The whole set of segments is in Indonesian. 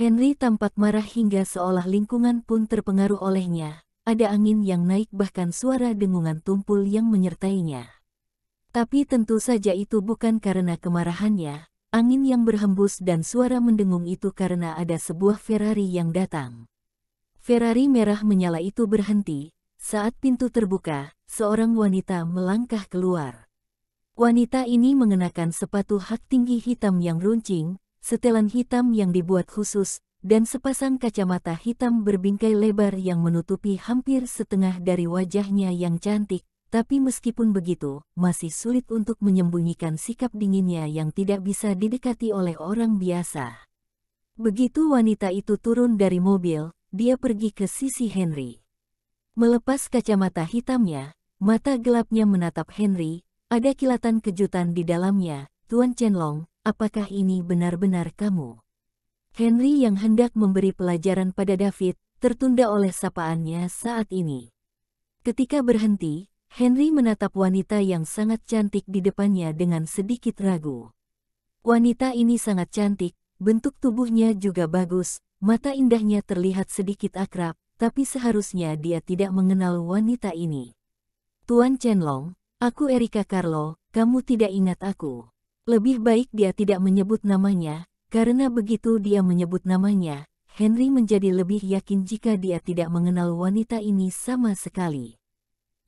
Henry tampak marah hingga seolah lingkungan pun terpengaruh olehnya. Ada angin yang naik bahkan suara dengungan tumpul yang menyertainya. Tapi tentu saja itu bukan karena kemarahannya. Angin yang berhembus dan suara mendengung itu karena ada sebuah Ferrari yang datang. Ferrari merah menyala itu berhenti. Saat pintu terbuka, seorang wanita melangkah keluar. Wanita ini mengenakan sepatu hak tinggi hitam yang runcing, setelan hitam yang dibuat khusus, dan sepasang kacamata hitam berbingkai lebar yang menutupi hampir setengah dari wajahnya yang cantik, tapi meskipun begitu, masih sulit untuk menyembunyikan sikap dinginnya yang tidak bisa didekati oleh orang biasa. Begitu wanita itu turun dari mobil, dia pergi ke sisi Henry. Melepas kacamata hitamnya, mata gelapnya menatap Henry, ada kilatan kejutan di dalamnya, Tuan Chenlong, apakah ini benar-benar kamu? Henry yang hendak memberi pelajaran pada David, tertunda oleh sapaannya saat ini. Ketika berhenti, Henry menatap wanita yang sangat cantik di depannya dengan sedikit ragu. Wanita ini sangat cantik, bentuk tubuhnya juga bagus, mata indahnya terlihat sedikit akrab, tapi seharusnya dia tidak mengenal wanita ini. Tuan Chenlong, aku Erika Carlo, kamu tidak ingat aku. Lebih baik dia tidak menyebut namanya, karena begitu dia menyebut namanya, Henry menjadi lebih yakin jika dia tidak mengenal wanita ini sama sekali.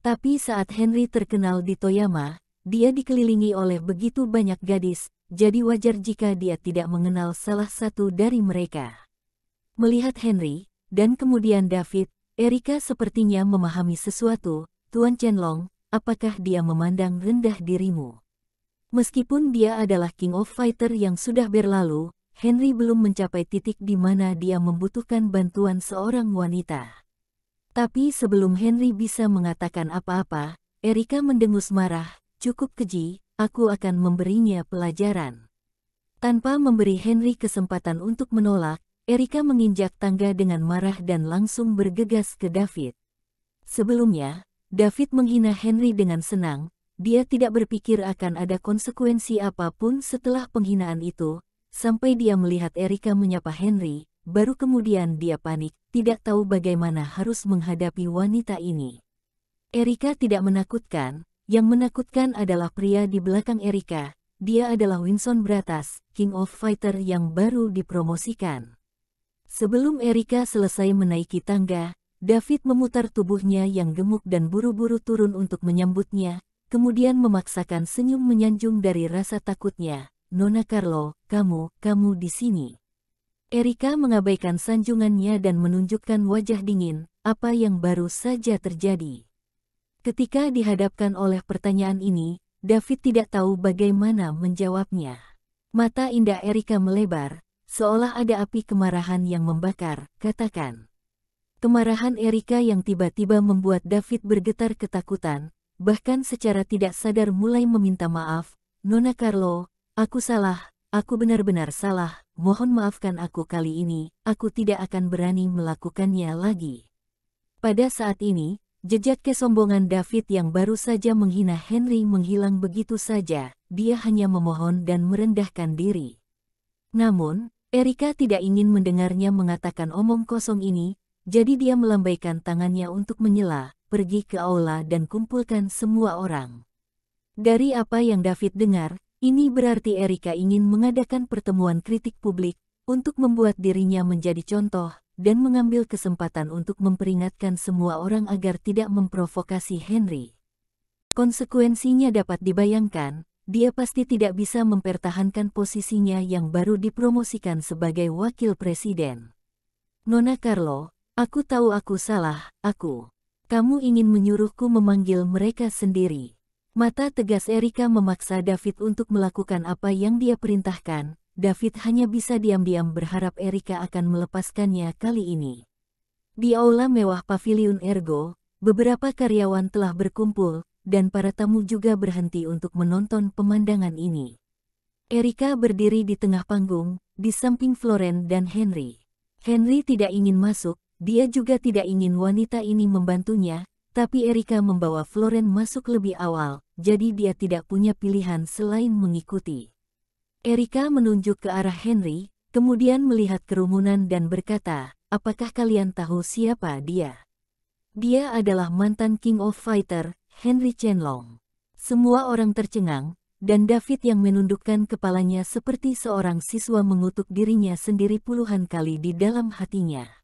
Tapi saat Henry terkenal di Toyama, dia dikelilingi oleh begitu banyak gadis, jadi wajar jika dia tidak mengenal salah satu dari mereka. Melihat Henry, dan kemudian David, Erika sepertinya memahami sesuatu, Tuan Chenlong, apakah dia memandang rendah dirimu? Meskipun dia adalah King of Fighter yang sudah berlalu, Henry belum mencapai titik di mana dia membutuhkan bantuan seorang wanita. Tapi sebelum Henry bisa mengatakan apa-apa, Erika mendengus marah, cukup keji, aku akan memberinya pelajaran. Tanpa memberi Henry kesempatan untuk menolak, Erika menginjak tangga dengan marah dan langsung bergegas ke David. Sebelumnya, David menghina Henry dengan senang, dia tidak berpikir akan ada konsekuensi apapun setelah penghinaan itu, sampai dia melihat Erika menyapa Henry, baru kemudian dia panik, tidak tahu bagaimana harus menghadapi wanita ini. Erika tidak menakutkan, yang menakutkan adalah pria di belakang Erika, dia adalah Winston Bratas, King of Fighter yang baru dipromosikan. Sebelum Erika selesai menaiki tangga, David memutar tubuhnya yang gemuk dan buru-buru turun untuk menyambutnya, kemudian memaksakan senyum menyanjung dari rasa takutnya. Nona Carlo, kamu, kamu di sini. Erika mengabaikan sanjungannya dan menunjukkan wajah dingin, apa yang baru saja terjadi. Ketika dihadapkan oleh pertanyaan ini, David tidak tahu bagaimana menjawabnya. Mata indah Erika melebar, seolah ada api kemarahan yang membakar, katakan. Kemarahan Erika yang tiba-tiba membuat David bergetar ketakutan, bahkan secara tidak sadar mulai meminta maaf, Nona Carlo, aku salah, aku benar-benar salah, mohon maafkan aku kali ini, aku tidak akan berani melakukannya lagi. Pada saat ini, jejak kesombongan David yang baru saja menghina Henry menghilang begitu saja, dia hanya memohon dan merendahkan diri. Namun, Erika tidak ingin mendengarnya mengatakan omong kosong ini, jadi dia melambaikan tangannya untuk menyela, pergi ke aula dan kumpulkan semua orang. Dari apa yang David dengar, ini berarti Erika ingin mengadakan pertemuan kritik publik untuk membuat dirinya menjadi contoh dan mengambil kesempatan untuk memperingatkan semua orang agar tidak memprovokasi Henry. Konsekuensinya dapat dibayangkan, dia pasti tidak bisa mempertahankan posisinya yang baru dipromosikan sebagai wakil presiden. Nona Carlo, aku tahu aku salah, aku. Kamu ingin menyuruhku memanggil mereka sendiri. Mata tegas Erika memaksa David untuk melakukan apa yang dia perintahkan. David hanya bisa diam-diam berharap Erika akan melepaskannya kali ini. Di aula mewah Pavilion Ergo, beberapa karyawan telah berkumpul, dan para tamu juga berhenti untuk menonton pemandangan ini. Erika berdiri di tengah panggung, di samping Floren dan Henry. Henry tidak ingin masuk, dia juga tidak ingin wanita ini membantunya, tapi Erika membawa Floren masuk lebih awal, jadi dia tidak punya pilihan selain mengikuti. Erika menunjuk ke arah Henry, kemudian melihat kerumunan dan berkata, apakah kalian tahu siapa dia? Dia adalah mantan King of Fighter, Henry Chenlong. Semua orang tercengang, dan David yang menundukkan kepalanya seperti seorang siswa mengutuk dirinya sendiri puluhan kali di dalam hatinya.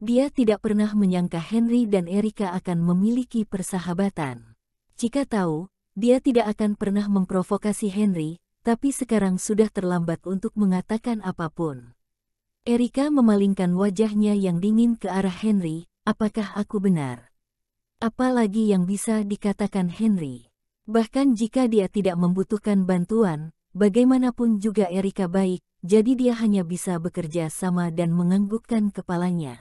Dia tidak pernah menyangka Henry dan Erika akan memiliki persahabatan. Jika tahu, dia tidak akan pernah memprovokasi Henry, tapi sekarang sudah terlambat untuk mengatakan apapun. Erika memalingkan wajahnya yang dingin ke arah Henry, apakah aku benar? Apalagi yang bisa dikatakan Henry? Bahkan jika dia tidak membutuhkan bantuan, bagaimanapun juga Erika baik, jadi dia hanya bisa bekerja sama dan menganggukkan kepalanya.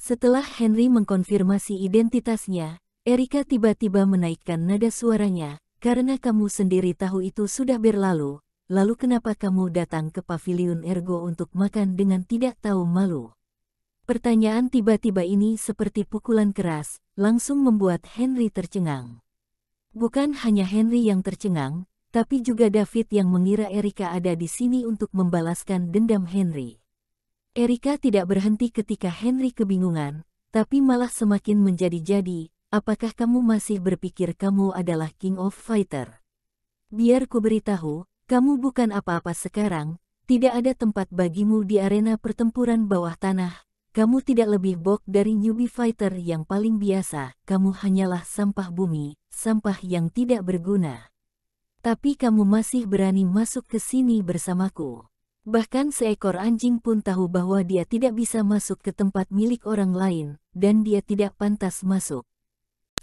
Setelah Henry mengkonfirmasi identitasnya, Erika tiba-tiba menaikkan nada suaranya, karena kamu sendiri tahu itu sudah berlalu, lalu kenapa kamu datang ke pavilion Ergo untuk makan dengan tidak tahu malu? Pertanyaan tiba-tiba ini seperti pukulan keras, langsung membuat Henry tercengang. Bukan hanya Henry yang tercengang, tapi juga David yang mengira Erika ada di sini untuk membalaskan dendam Henry. Erika tidak berhenti ketika Henry kebingungan, tapi malah semakin menjadi-jadi, apakah kamu masih berpikir kamu adalah King of Fighter? Biar ku beritahu, kamu bukan apa-apa sekarang, tidak ada tempat bagimu di arena pertempuran bawah tanah, kamu tidak lebih bok dari newbie fighter yang paling biasa, kamu hanyalah sampah bumi, sampah yang tidak berguna. Tapi kamu masih berani masuk ke sini bersamaku. Bahkan seekor anjing pun tahu bahwa dia tidak bisa masuk ke tempat milik orang lain, dan dia tidak pantas masuk.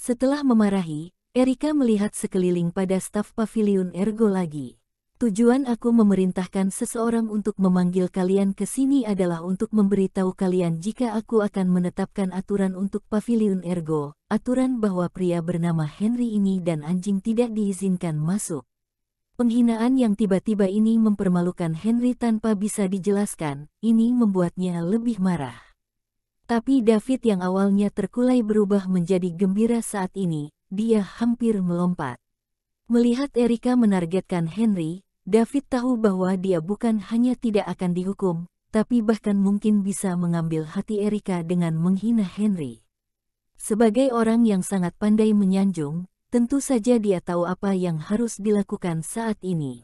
Setelah memarahi, Erika melihat sekeliling pada staf pavilion Ergo lagi. Tujuan aku memerintahkan seseorang untuk memanggil kalian ke sini adalah untuk memberitahu kalian jika aku akan menetapkan aturan untuk pavilion Ergo, aturan bahwa pria bernama Henry ini dan anjing tidak diizinkan masuk. Penghinaan yang tiba-tiba ini mempermalukan Henry tanpa bisa dijelaskan, ini membuatnya lebih marah. Tapi David yang awalnya terkulai berubah menjadi gembira saat ini, dia hampir melompat. Melihat Erika menargetkan Henry, David tahu bahwa dia bukan hanya tidak akan dihukum, tapi bahkan mungkin bisa mengambil hati Erika dengan menghina Henry. Sebagai orang yang sangat pandai menyanjung, Tentu saja dia tahu apa yang harus dilakukan saat ini.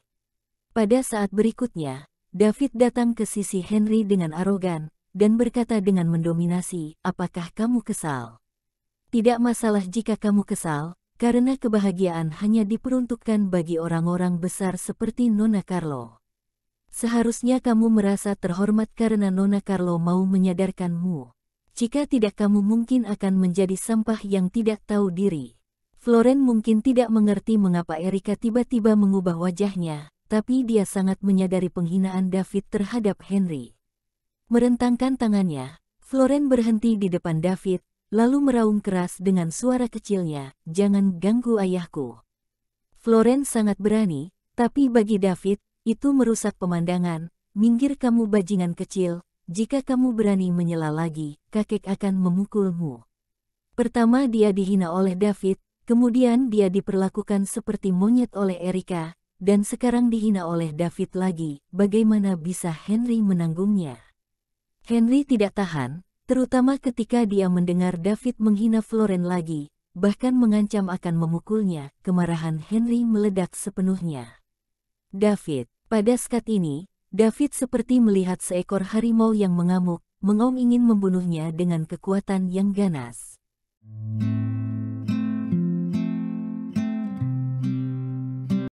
Pada saat berikutnya, David datang ke sisi Henry dengan arogan, dan berkata dengan mendominasi, apakah kamu kesal? Tidak masalah jika kamu kesal, karena kebahagiaan hanya diperuntukkan bagi orang-orang besar seperti Nona Carlo. Seharusnya kamu merasa terhormat karena Nona Carlo mau menyadarkanmu. Jika tidak kamu mungkin akan menjadi sampah yang tidak tahu diri. Floren mungkin tidak mengerti mengapa Erika tiba-tiba mengubah wajahnya, tapi dia sangat menyadari penghinaan David terhadap Henry. Merentangkan tangannya, Floren berhenti di depan David, lalu meraung keras dengan suara kecilnya, jangan ganggu ayahku. Floren sangat berani, tapi bagi David, itu merusak pemandangan, minggir kamu bajingan kecil, jika kamu berani menyela lagi, kakek akan memukulmu. Pertama dia dihina oleh David, Kemudian dia diperlakukan seperti monyet oleh Erika, dan sekarang dihina oleh David lagi, bagaimana bisa Henry menanggungnya? Henry tidak tahan, terutama ketika dia mendengar David menghina Floren lagi, bahkan mengancam akan memukulnya, kemarahan Henry meledak sepenuhnya. David, pada skat ini, David seperti melihat seekor harimau yang mengamuk, mengaum ingin membunuhnya dengan kekuatan yang ganas. Thank